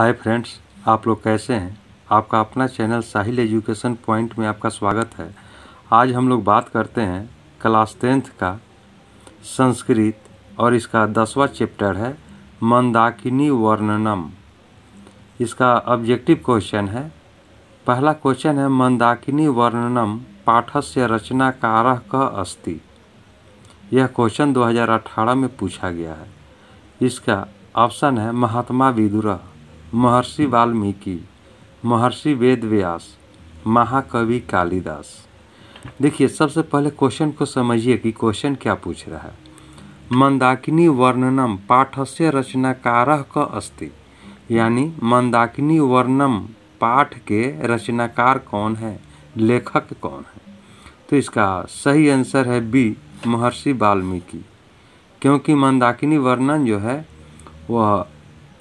hi friends आप लोग कैसे हैं आपका अपना चैनल साहिल एजुकेशन पॉइंट में आपका स्वागत है आज हम लोग बात करते हैं क्लास टेंथ का संस्कृत और इसका दसवा चैप्टर है मंदाकिनी वर्णनम इसका ऑब्जेक्टिव क्वेश्चन है पहला क्वेश्चन है मंदाकिनी वर्णनम पाठस्य कार का अस्ति यह क्वेश्चन 2018 में पूछा गया है इसका ऑप्शन है महात्मा विदुरा महर्षि वाल्मीकि महर्षि वेद व्यास महाकवि कालिदास देखिए सबसे पहले क्वेश्चन को समझिए कि क्वेश्चन क्या पूछ रहा है मंदाकिनी वर्णनम पाठस्य रचनाकार का अस्ति यानी मंदाकिनी वर्णम पाठ के रचनाकार कौन है लेखक कौन है तो इसका सही आंसर है बी महर्षि वाल्मीकि क्योंकि मंदाकिनी वर्णन जो है वह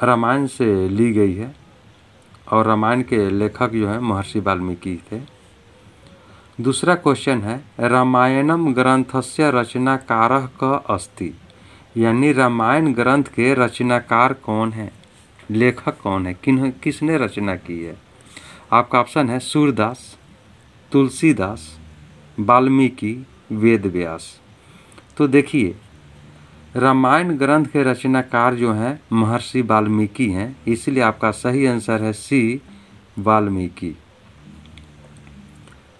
रामायण से ली गई है और रामायण के लेखक जो हैं महर्षि वाल्मीकि थे दूसरा क्वेश्चन है रामायणम ग्रंथ से रचनाकार क अस्ति यानी रामायण ग्रंथ के रचनाकार कौन है लेखक कौन है किन किसने रचना की है आपका ऑप्शन है सूरदास तुलसीदास वाल्मीकि वेद व्यास तो देखिए रामायण ग्रंथ के रचनाकार जो हैं महर्षि वाल्मीकि हैं इसलिए आपका सही आंसर है सी वाल्मीकि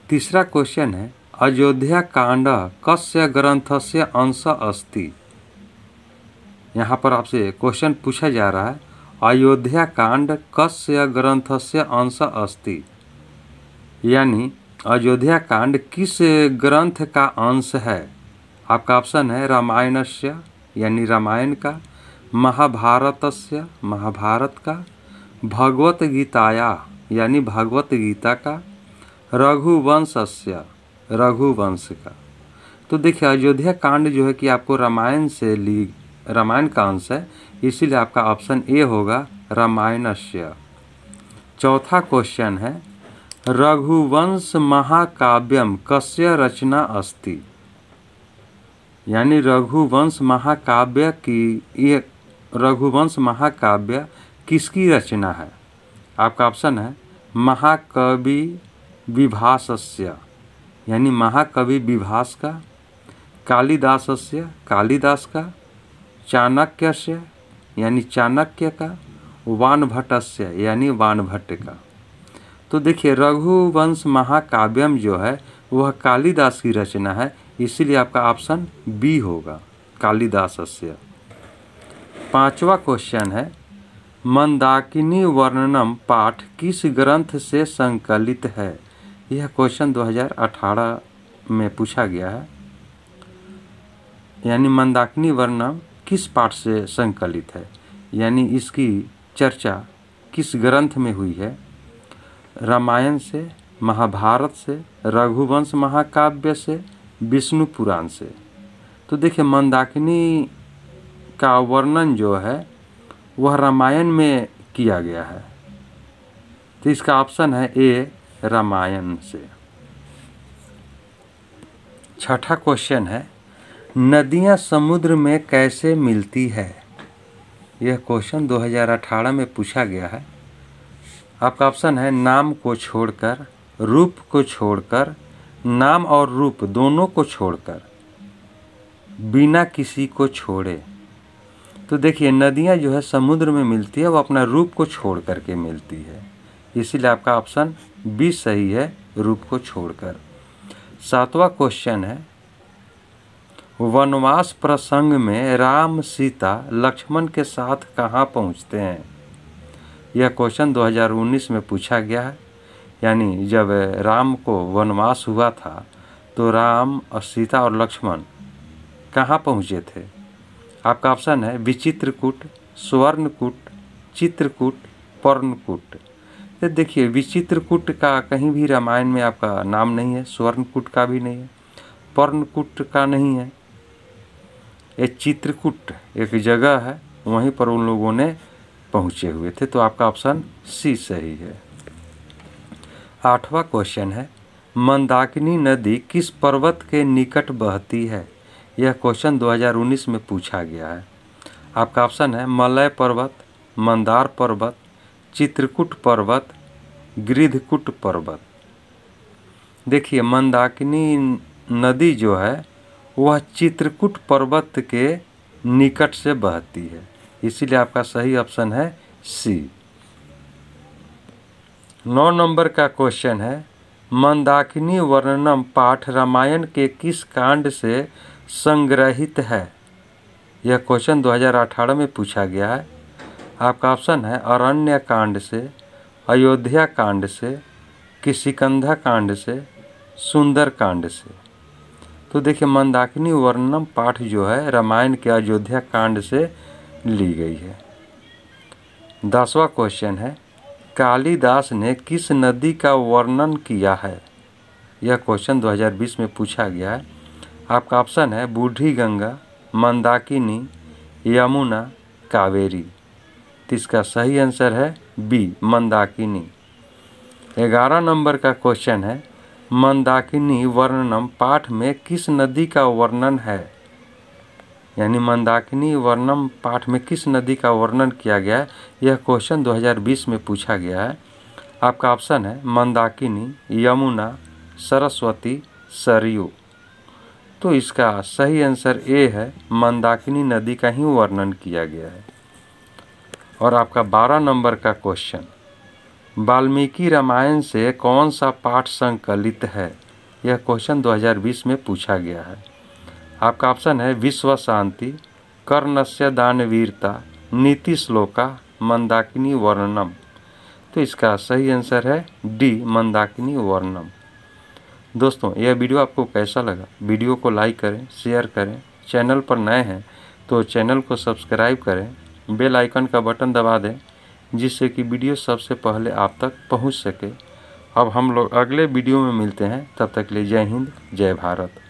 तीसरा क्वेश्चन है अयोध्या कांड कस्य ग्रंथ से अंश अस्थि यहाँ पर आपसे क्वेश्चन पूछा जा रहा है अयोध्या कांड कस्य ग्रंथ से अंश अस्थि यानी अयोध्या कांड किस ग्रंथ का अंश है आपका ऑप्शन है रामायण से यानी रामायण का महाभारत महाभारत का भगवत गीताया यानी भगवत गीता का से रघुवंश का तो देखिए अयोध्या कांड जो है कि आपको रामायण से ली रामायण का अंश है इसीलिए आपका ऑप्शन ए होगा रामायणस्य चौथा क्वेश्चन है रघुवंश महाकाव्यम कस्य रचना अस्ति यानी रघुवंश महाकाव्य की ये रघुवंश महाकाव्य किसकी रचना है आपका ऑप्शन है महाकवि विभाष्य यानी महाकवि विभास का कालिदास से कालिदास का चाणक्य से यानी चाणक्य का वानभट्टस्य यानी वानभट्ट का तो देखिए रघुवंश महाकाव्यम जो है वह कालिदास की रचना है इसीलिए आपका ऑप्शन बी होगा कालिदासस्य पाँचवा क्वेश्चन है मंदाकिनी वर्णनम पाठ किस ग्रंथ से संकलित है यह क्वेश्चन 2018 में पूछा गया है यानी मंदाकिनी वर्णनम किस पाठ से संकलित है यानी इसकी चर्चा किस ग्रंथ में हुई है रामायण से महाभारत से रघुवंश महाकाव्य से विष्णु पुराण से तो देखिए मंदाकिनी का वर्णन जो है वह रामायण में किया गया है तो इसका ऑप्शन है ए रामायण से छठा क्वेश्चन है नदियाँ समुद्र में कैसे मिलती है यह क्वेश्चन 2018 में पूछा गया है आपका ऑप्शन है नाम को छोड़कर रूप को छोड़कर नाम और रूप दोनों को छोड़कर बिना किसी को छोड़े तो देखिए नदियाँ जो है समुद्र में मिलती है वो अपना रूप को छोड़ करके मिलती है इसीलिए आपका ऑप्शन बी सही है रूप को छोड़कर सातवां क्वेश्चन है वनवास प्रसंग में राम सीता लक्ष्मण के साथ कहाँ पहुँचते हैं यह क्वेश्चन 2019 में पूछा गया है यानी जब राम को वनवास हुआ था तो राम और सीता और लक्ष्मण कहाँ पहुँचे थे आपका ऑप्शन है विचित्रकूट स्वर्णकूट चित्रकूट पर्णकूट तो देखिए विचित्रकूट का कहीं भी रामायण में आपका नाम नहीं है स्वर्णकूट का भी नहीं है पर्णकूट का नहीं है ये चित्रकूट एक जगह है वहीं पर उन लोगों ने पहुँचे हुए थे तो आपका ऑप्शन सी सही है आठवां क्वेश्चन है मंदाकिनी नदी किस पर्वत के निकट बहती है यह क्वेश्चन 2019 में पूछा गया है आपका ऑप्शन है मलय पर्वत मंदार पर्वत चित्रकूट पर्वत गिरिधकूट पर्वत देखिए मंदाकिनी नदी जो है वह चित्रकूट पर्वत के निकट से बहती है इसीलिए आपका सही ऑप्शन है सी नौ नंबर का क्वेश्चन है मंदाकिनी वर्णनम पाठ रामायण के किस कांड से संग्रहित है यह क्वेश्चन 2018 में पूछा गया है आपका ऑप्शन है अरण्य कांड से अयोध्या कांड से किसिकंधा कांड से सुंदर कांड से तो देखिए मंदाकिनी वर्णनम पाठ जो है रामायण के अयोध्या कांड से ली गई है दसवा क्वेश्चन है कालिदास ने किस नदी का वर्णन किया है यह क्वेश्चन 2020 में पूछा गया है आपका ऑप्शन है बूढ़ी गंगा मंदाकिनी यमुना कावेरी तो इसका सही आंसर है बी मंदाकिनी ग्यारह नंबर का क्वेश्चन है मंदाकिनी वर्णनम पाठ में किस नदी का वर्णन है यानी मंदाकिनी वर्णम पाठ में किस नदी का वर्णन किया गया है यह क्वेश्चन 2020 में पूछा गया है आपका ऑप्शन है मंदाकिनी यमुना सरस्वती सरयू तो इसका सही आंसर ए है मंदाकिनी नदी का ही वर्णन किया गया है और आपका बारह नंबर का क्वेश्चन वाल्मीकि रामायण से कौन सा पाठ संकलित है यह क्वेश्चन 2020 में पूछा गया है आपका ऑप्शन है विश्व शांति कर्णस्य दानवीरता नीति श्लोका मंदाकिनी वर्णम तो इसका सही आंसर है डी मंदाकिनी वर्णम दोस्तों यह वीडियो आपको कैसा लगा वीडियो को लाइक करें शेयर करें चैनल पर नए हैं तो चैनल को सब्सक्राइब करें बेल आइकन का बटन दबा दें जिससे कि वीडियो सबसे पहले आप तक पहुंच सके अब हम लोग अगले वीडियो में मिलते हैं तब तक के लिए जय हिंद जय भारत